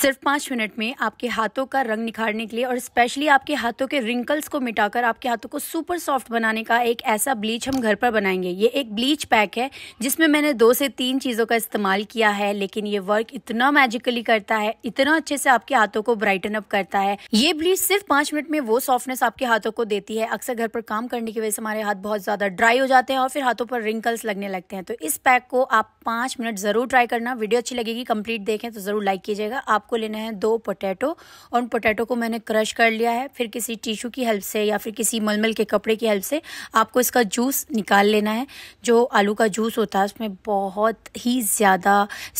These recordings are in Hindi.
सिर्फ पाँच मिनट में आपके हाथों का रंग निखारने के लिए और स्पेशली आपके हाथों के रिंकल्स को मिटाकर आपके हाथों को सुपर सॉफ्ट बनाने का एक ऐसा ब्लीच हम घर पर बनाएंगे ये एक ब्लीच पैक है जिसमें मैंने दो से तीन चीज़ों का इस्तेमाल किया है लेकिन ये वर्क इतना मैजिकली करता है इतना अच्छे से आपके हाथों को ब्राइटन अप करता है ये ब्लीच सिर्फ पाँच मिनट में वो सॉफ्टनेस आपके हाथों को देती है अक्सर घर पर काम करने की वजह से हमारे हाथ बहुत ज़्यादा ड्राई हो जाते हैं और फिर हाथों पर रिंकल्स लगने लगते हैं तो इस पैक को आप पाँच मिनट ज़रूर ट्राई करना वीडियो अच्छी लगेगी कंप्लीट देखें तो ज़रूर लाइक कीजिएगा आप आपको लेना है दो पोटैटो और उन पोटैटो को मैंने क्रश कर लिया है फिर किसी टिशू की हेल्प से या फिर किसी मलमल के कपड़े की हेल्प से आपको इसका जूस निकाल लेना है जो आलू का जूस होता है उसमें बहुत ही ज़्यादा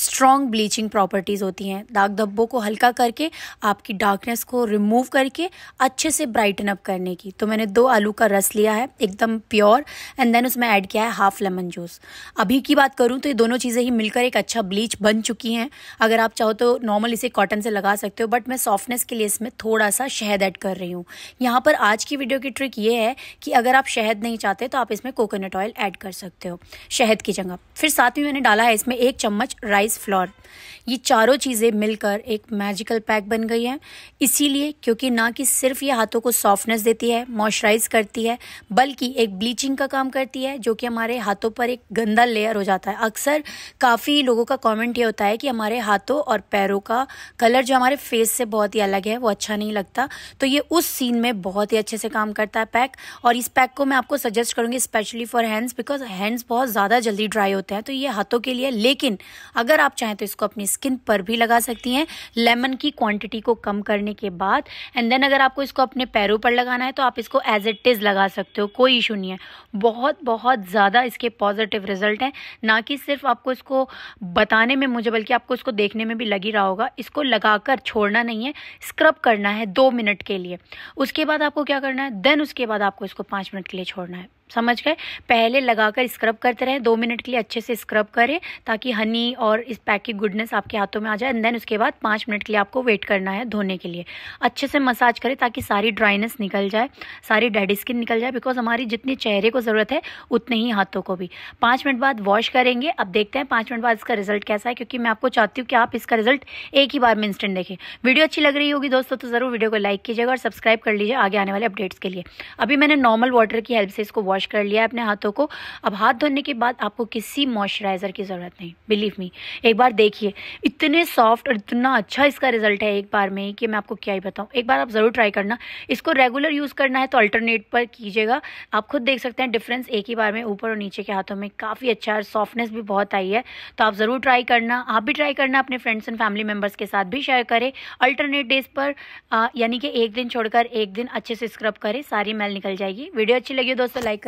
स्ट्रॉन्ग ब्लीचिंग प्रॉपर्टीज़ होती हैं दाग धब्बों को हल्का करके आपकी डार्कनेस को रिमूव करके अच्छे से ब्राइटन अप करने की तो मैंने दो आलू का रस लिया है एकदम प्योर एंड देन उसमें ऐड किया है हाफ लेमन जूस अभी की बात करूँ तो ये दोनों चीज़ें ही मिलकर एक अच्छा ब्लीच बन चुकी हैं अगर आप चाहो तो नॉर्मल इसे कॉटन से लगा सकते हो बट मैं सॉफ्टनेस के लिए इसमें थोड़ा सा शहद ऐड कर रही हूँ यहाँ पर आज की वीडियो की ट्रिक ये है कि अगर आप शहद नहीं चाहते तो आप इसमें कोकोनट ऑयल ऐड कर सकते हो शहद की जगह फिर साथ में मैंने डाला है इसमें एक चम्मच राइस फ्लोर ये चारों चीज़ें मिलकर एक मैजिकल पैक बन गई है इसीलिए क्योंकि ना कि सिर्फ ये हाथों को सॉफ्टनेस देती है मॉइस्चराइज करती है बल्कि एक ब्लीचिंग का काम करती है जो कि हमारे हाथों पर एक गंदा लेयर हो जाता है अक्सर काफ़ी लोगों का कमेंट ये होता है कि हमारे हाथों और पैरों का कलर जो हमारे फेस से बहुत ही अलग है वो अच्छा नहीं लगता तो ये उस सीन में बहुत ही अच्छे से काम करता है पैक और इस पैक को मैं आपको सजेस्ट करूँगी specially for hands because hands बहुत ज़्यादा जल्दी ड्राई होते हैं तो ये हाथों के लिए लेकिन अगर आप चाहें तो इसको अपनी स्किन पर भी लगा सकती हैं लेमन की क्वांटिटी को कम करने के बाद एंड देन अगर आपको इसको अपने पैरों पर लगाना है तो आप इसको एज इट इज़ लगा सकते हो कोई इशू नहीं है बहुत बहुत ज़्यादा इसके पॉजिटिव रिजल्ट हैं ना कि सिर्फ आपको इसको बताने में मुझे बल्कि आपको इसको देखने में भी लग ही रहा होगा इसको लगाकर छोड़ना नहीं है स्क्रब करना है दो मिनट के लिए उसके बाद आपको क्या करना है देन उसके बाद आपको इसको पाँच मिनट के लिए छोड़ना है समझ गए पहले लगाकर स्क्रब करते रहें दो मिनट के लिए अच्छे से स्क्रब करें ताकि हनी और इस पैक की गुडनेस आपके हाथों में आ जाए एंड देन उसके बाद पाँच मिनट के लिए आपको वेट करना है धोने के लिए अच्छे से मसाज करें ताकि सारी ड्राइनेस निकल जाए सारी डेड स्किन निकल जाए बिकॉज हमारी जितनी चेहरे को ज़रूरत है उतने ही हाथों को भी पाँच मिनट बाद वॉश करेंगे अब देखते हैं पाँच मिनट बाद इसका रिजल्ट कैसा है क्योंकि मैं आपको चाहती हूँ कि आप इसका रिजल्ट एक ही बार में इंस्टेंट देखें वीडियो अच्छी लग रही होगी दोस्तों तो ज़रूर वीडियो को लाइक कीजिएगा और सब्सक्राइब कर लीजिए आगे आने वाले अपडेट्स के लिए अभी मैंने नॉर्मल वाटर की हेल्प से इसको वॉश वॉश कर लिया अपने हाथों को अब हाथ धोने के बाद आपको किसी मॉइस्चराइज़र की ज़रूरत नहीं बिलीव मी एक बार देखिए इतने सॉफ्ट और इतना अच्छा इसका रिजल्ट है एक बार में कि मैं आपको क्या ही बताऊँ एक बार आप ज़रूर ट्राई करना इसको रेगुलर यूज़ करना है तो अल्टरनेट पर कीजिएगा आप खुद देख सकते हैं डिफरेंस एक ही बार में ऊपर और नीचे के हाथों में काफ़ी अच्छा और सॉफ्टनेस भी बहुत आई है तो आप ज़रूर ट्राई करना आप भी ट्राई करना अपने फ्रेंड्स एंड फैमिली मेम्बर्स के साथ भी शेयर करें अल्टरनेट डेज पर यानी कि एक दिन छोड़कर एक दिन अच्छे से स्क्रब करें सारी मैल निकल जाएगी वीडियो अच्छी लगी दोस्तों लाइक